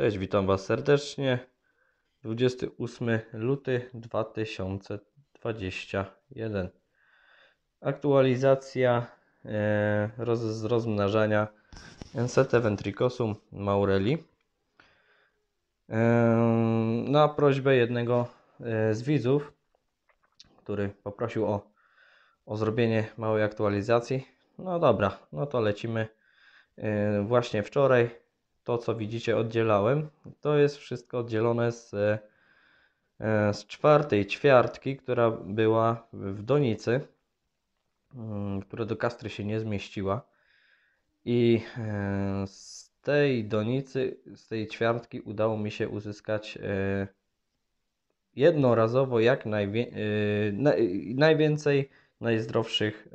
Cześć, witam Was serdecznie. 28 luty 2021. Aktualizacja e, roz, z rozmnażania Ensete ventricosum maureli. E, na prośbę jednego e, z widzów, który poprosił o, o zrobienie małej aktualizacji. No dobra, no to lecimy. Właśnie wczoraj to co widzicie oddzielałem, to jest wszystko oddzielone z, e, e, z czwartej ćwiartki, która była w donicy, mm, która do kastry się nie zmieściła. I e, z tej donicy, z tej ćwiartki udało mi się uzyskać jednorazowo jak najwie, najwięcej najzdrowszych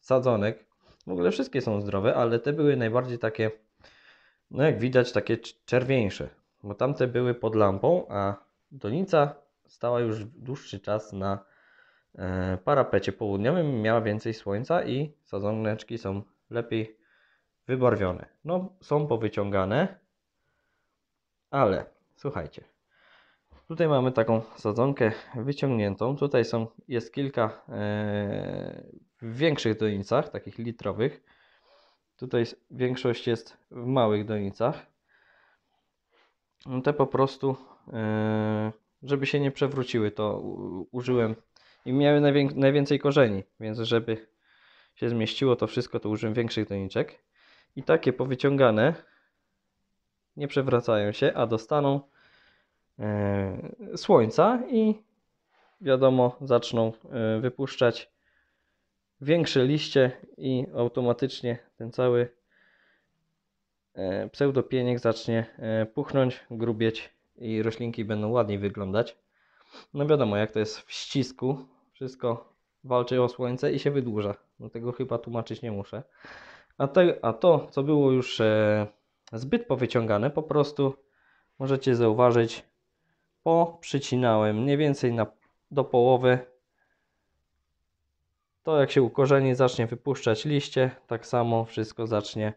sadzonek. W ogóle wszystkie są zdrowe, ale te były najbardziej takie no jak widać takie czerwieńsze, bo tamte były pod lampą, a donica stała już dłuższy czas na e, parapecie południowym, miała więcej słońca i sadzoneczki są lepiej wybarwione. No, są powyciągane, ale słuchajcie. Tutaj mamy taką sadzonkę wyciągniętą. Tutaj są, jest kilka e, w większych donicach, takich litrowych. Tutaj większość jest w małych donicach. No te po prostu, e, żeby się nie przewróciły, to użyłem i miały najwięcej korzeni, więc żeby się zmieściło to wszystko, to użyłem większych doniczek. I takie powyciągane nie przewracają się, a dostaną e, słońca i wiadomo, zaczną e, wypuszczać większe liście i automatycznie ten cały e, pseudopieniek zacznie e, puchnąć, grubieć i roślinki będą ładniej wyglądać. No wiadomo, jak to jest w ścisku, wszystko walczy o słońce i się wydłuża. No tego chyba tłumaczyć nie muszę. A, te, a to, co było już e, zbyt powyciągane, po prostu możecie zauważyć, poprzycinałem mniej więcej na, do połowy to jak się ukorzeni, zacznie wypuszczać liście, tak samo wszystko zacznie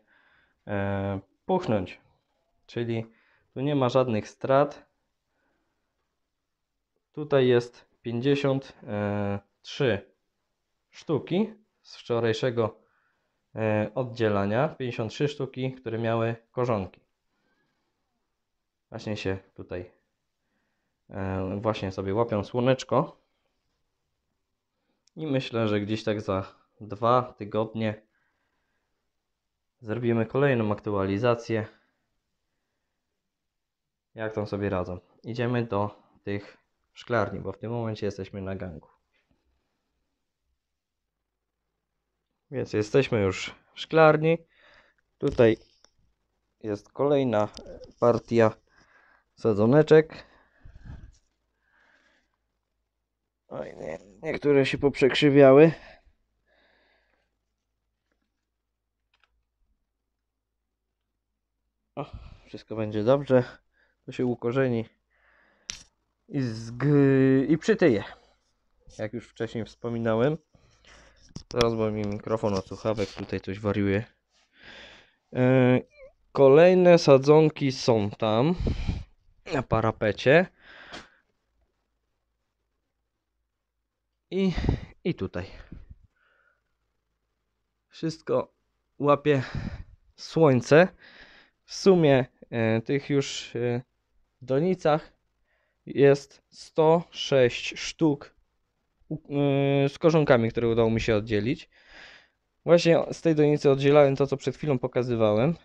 e, puchnąć. Czyli tu nie ma żadnych strat. Tutaj jest 53 sztuki z wczorajszego e, oddzielania. 53 sztuki, które miały korzonki. Właśnie się tutaj e, właśnie sobie łapią słoneczko. I myślę, że gdzieś tak za dwa tygodnie zrobimy kolejną aktualizację. Jak tam sobie radzą? Idziemy do tych szklarni, bo w tym momencie jesteśmy na gangu. Więc jesteśmy już w szklarni. Tutaj jest kolejna partia sadzoneczek. Oj, nie. Niektóre się poprzekrzywiały. O, wszystko będzie dobrze. To się ukorzeni i, i przytyje. Jak już wcześniej wspominałem. Teraz bo mi mikrofon od słuchawek, tutaj coś wariuje. Yy, kolejne sadzonki są tam na parapecie. i, i tutaj. Wszystko łapie słońce. W sumie e, tych już e, donicach jest 106 sztuk e, z korzonkami, które udało mi się oddzielić. Właśnie z tej donicy oddzielałem to, co przed chwilą pokazywałem.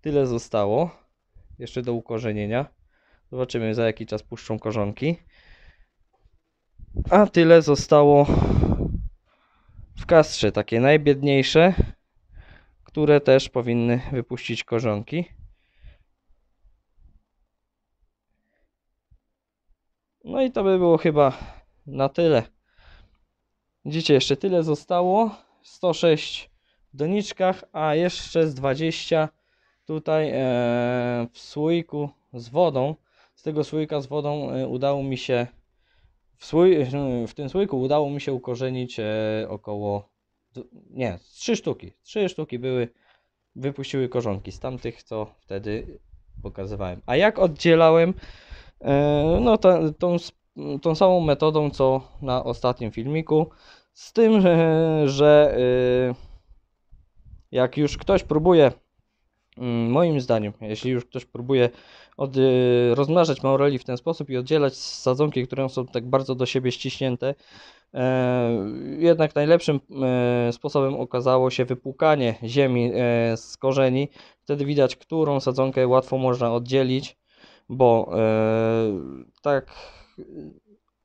Tyle zostało. Jeszcze do ukorzenienia. Zobaczymy za jaki czas puszczą korzonki. A tyle zostało w kastrze, takie najbiedniejsze, które też powinny wypuścić korzonki. No i to by było chyba na tyle. Widzicie, jeszcze tyle zostało. 106 w doniczkach, a jeszcze z 20 tutaj e, w słoiku z wodą. Z tego słoika z wodą e, udało mi się w, w tym słoiku udało mi się ukorzenić e, około, nie, trzy sztuki. Trzy sztuki były, wypuściły korzonki z tamtych, co wtedy pokazywałem. A jak oddzielałem, e, no tą, tą samą metodą, co na ostatnim filmiku, z tym, że e, jak już ktoś próbuje Mm, moim zdaniem, jeśli już ktoś próbuje od, y, rozmnażać maureli w ten sposób i oddzielać sadzonki, które są tak bardzo do siebie ściśnięte, e, jednak najlepszym e, sposobem okazało się wypłukanie ziemi e, z korzeni. Wtedy widać, którą sadzonkę łatwo można oddzielić, bo tak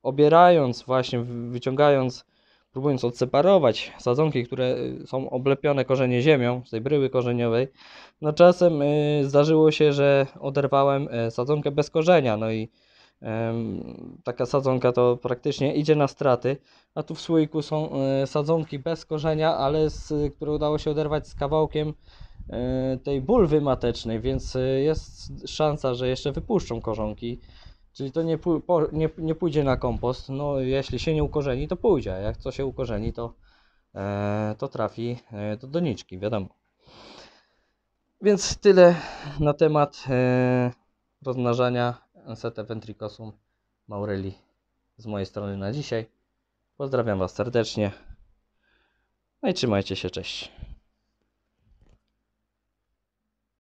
obierając, właśnie wyciągając próbując odseparować sadzonki, które y, są oblepione korzenie ziemią, z tej bryły korzeniowej, no czasem y, zdarzyło się, że oderwałem e, sadzonkę bez korzenia, no i taka sadzonka to praktycznie idzie na straty, a tu w słoiku są e, sadzonki bez korzenia, ale z, które udało się oderwać z kawałkiem e, tej bulwy matecznej, więc jest szansa, że jeszcze wypuszczą korzonki. Czyli to nie, po, nie, nie, pójdzie na kompost. No, jeśli się nie ukorzeni, to pójdzie. A jak co się ukorzeni, to, e, to trafi do e, doniczki, wiadomo. Więc tyle na temat e, rozmnażania Anseta ventricosum maureli z mojej strony na dzisiaj. Pozdrawiam Was serdecznie. No i trzymajcie się, cześć.